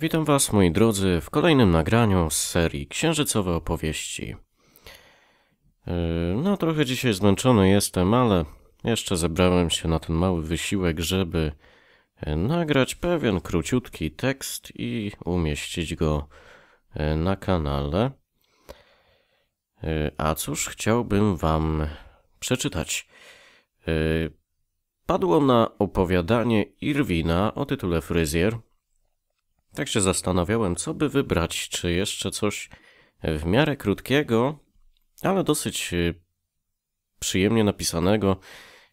Witam Was, moi drodzy, w kolejnym nagraniu z serii Księżycowe Opowieści. Yy, no, trochę dzisiaj zmęczony jestem, ale jeszcze zebrałem się na ten mały wysiłek, żeby yy, nagrać pewien króciutki tekst i umieścić go yy, na kanale. A cóż chciałbym Wam przeczytać? Padło na opowiadanie Irwina o tytule Fryzjer – tak się zastanawiałem, co by wybrać, czy jeszcze coś w miarę krótkiego, ale dosyć y, przyjemnie napisanego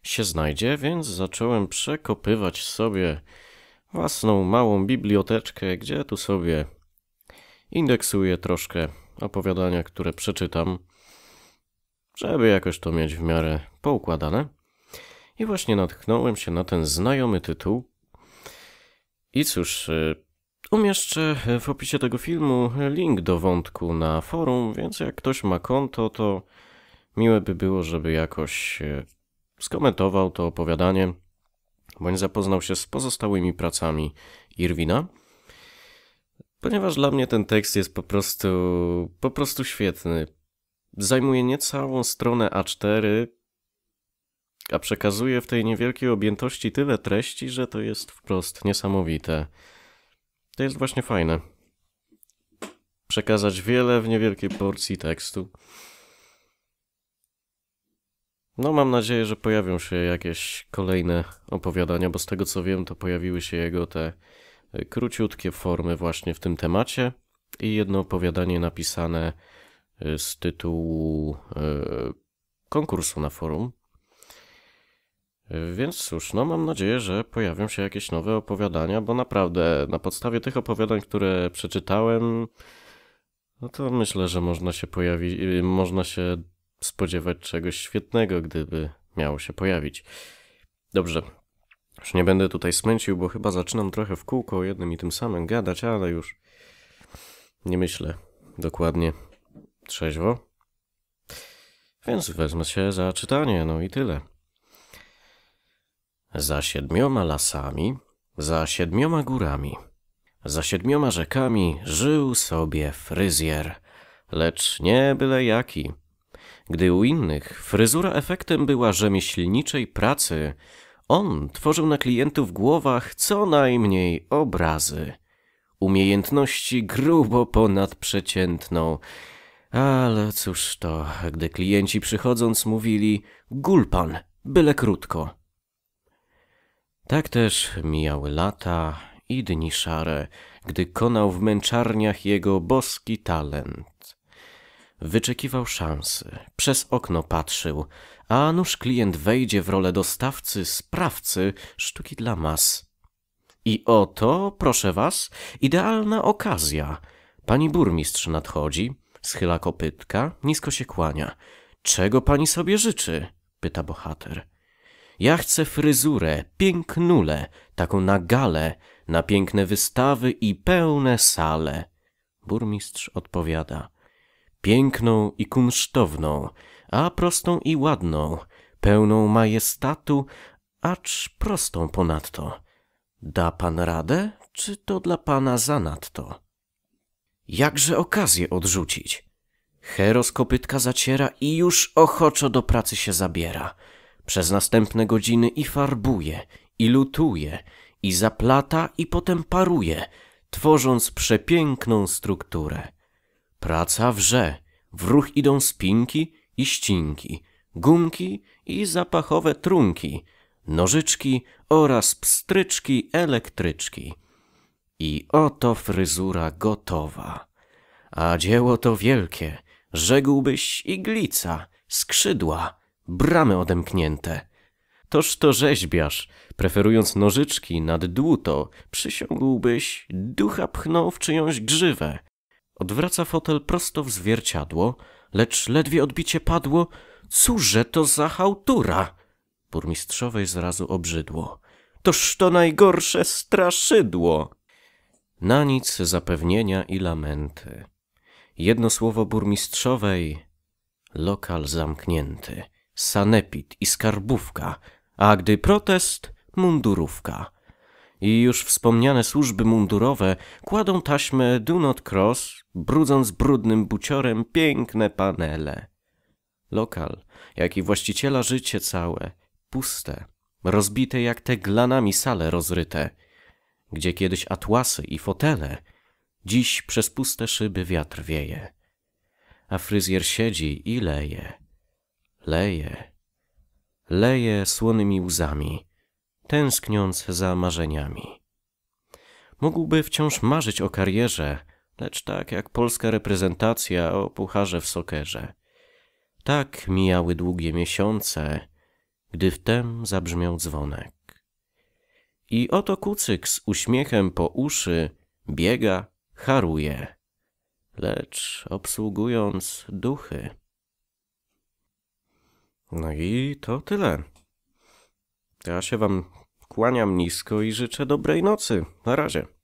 się znajdzie, więc zacząłem przekopywać sobie własną małą biblioteczkę, gdzie tu sobie indeksuję troszkę opowiadania, które przeczytam, żeby jakoś to mieć w miarę poukładane. I właśnie natknąłem się na ten znajomy tytuł. I cóż, y, Umieszczę w opisie tego filmu link do wątku na forum, więc jak ktoś ma konto, to miłe by było, żeby jakoś e, skomentował to opowiadanie, bądź zapoznał się z pozostałymi pracami Irwina, ponieważ dla mnie ten tekst jest po prostu, po prostu świetny. Zajmuje niecałą stronę A4, a przekazuje w tej niewielkiej objętości tyle treści, że to jest wprost niesamowite. To jest właśnie fajne. Przekazać wiele w niewielkiej porcji tekstu. No, mam nadzieję, że pojawią się jakieś kolejne opowiadania, bo z tego co wiem, to pojawiły się jego te e, króciutkie formy właśnie w tym temacie i jedno opowiadanie napisane e, z tytułu e, konkursu na forum. Więc cóż, no mam nadzieję, że pojawią się jakieś nowe opowiadania, bo naprawdę na podstawie tych opowiadań, które przeczytałem, no to myślę, że można się pojawić, y, można się spodziewać czegoś świetnego, gdyby miało się pojawić. Dobrze, już nie będę tutaj smęcił, bo chyba zaczynam trochę w kółko o jednym i tym samym gadać, ale już nie myślę dokładnie trzeźwo. Więc wezmę się za czytanie, no i tyle. Za siedmioma lasami, za siedmioma górami, za siedmioma rzekami żył sobie fryzjer, lecz nie byle jaki. Gdy u innych fryzura efektem była rzemieślniczej pracy, on tworzył na klientów głowach co najmniej obrazy. Umiejętności grubo ponadprzeciętną. Ale cóż to, gdy klienci przychodząc mówili: Gulpan, byle krótko. Tak też mijały lata i dni szare, gdy konał w męczarniach jego boski talent. Wyczekiwał szansy, przez okno patrzył, a nuż klient wejdzie w rolę dostawcy, sprawcy sztuki dla mas. I oto, proszę was, idealna okazja. Pani burmistrz nadchodzi, schyla kopytka, nisko się kłania. Czego pani sobie życzy? pyta bohater. Ja chcę fryzurę, pięknule, taką na gale, na piękne wystawy i pełne sale. Burmistrz odpowiada. Piękną i kunsztowną, a prostą i ładną, pełną majestatu, acz prostą ponadto. Da pan radę, czy to dla pana zanadto? Jakże okazję odrzucić? Heros kopytka zaciera i już ochoczo do pracy się zabiera – przez następne godziny i farbuje, i lutuje, i zaplata, i potem paruje, tworząc przepiękną strukturę. Praca wrze, w ruch idą spinki i ścinki, gumki i zapachowe trunki, nożyczki oraz pstryczki elektryczki. I oto fryzura gotowa. A dzieło to wielkie, rzekłbyś iglica, skrzydła, bramy odemknięte. Toż to rzeźbiarz, preferując nożyczki nad dłuto, przysiągłbyś, ducha pchnął w czyjąś grzywę. Odwraca fotel prosto w zwierciadło, lecz ledwie odbicie padło, cóże to za hałtura? Burmistrzowej zrazu obrzydło. Toż to najgorsze straszydło! Na nic zapewnienia i lamenty. Jedno słowo burmistrzowej, lokal zamknięty sanepit i skarbówka, a gdy protest, mundurówka. I już wspomniane służby mundurowe kładą taśmę Do Not Cross, brudząc brudnym buciorem piękne panele. Lokal, jak i właściciela życie całe, puste, rozbite jak te glanami sale rozryte, gdzie kiedyś atłasy i fotele, dziś przez puste szyby wiatr wieje. A fryzjer siedzi i leje leje. Leje słonymi łzami, tęskniąc za marzeniami. Mógłby wciąż marzyć o karierze, lecz tak jak polska reprezentacja o pucharze w sokerze. Tak mijały długie miesiące, gdy wtem zabrzmiał dzwonek. I oto kucyk z uśmiechem po uszy biega, haruje, lecz obsługując duchy. No i to tyle. Ja się Wam kłaniam nisko i życzę dobrej nocy. Na razie.